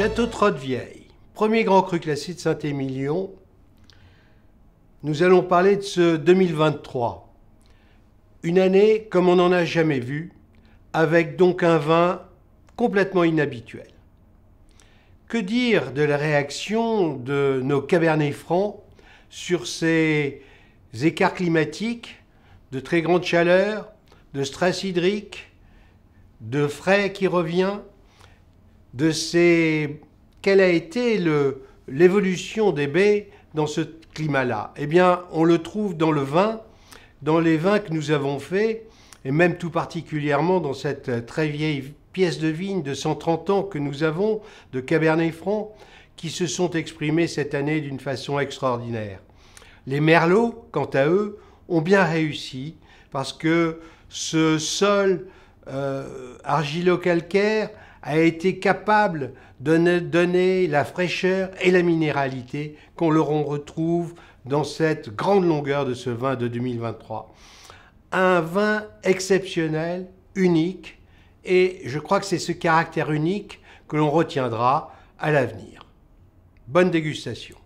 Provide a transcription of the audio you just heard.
Château Trottevieille, premier grand cru classé de Saint-Émilion. Nous allons parler de ce 2023. Une année comme on n'en a jamais vu, avec donc un vin complètement inhabituel. Que dire de la réaction de nos cabernets francs sur ces écarts climatiques, de très grande chaleur, de stress hydrique, de frais qui revient de Quelle a été l'évolution des baies dans ce climat-là Eh bien, on le trouve dans le vin, dans les vins que nous avons faits, et même tout particulièrement dans cette très vieille pièce de vigne de 130 ans que nous avons, de Cabernet Franc, qui se sont exprimés cette année d'une façon extraordinaire. Les Merlots, quant à eux, ont bien réussi, parce que ce sol euh, argilo-calcaire a été capable de donner la fraîcheur et la minéralité qu'on leur retrouve dans cette grande longueur de ce vin de 2023. Un vin exceptionnel, unique, et je crois que c'est ce caractère unique que l'on retiendra à l'avenir. Bonne dégustation.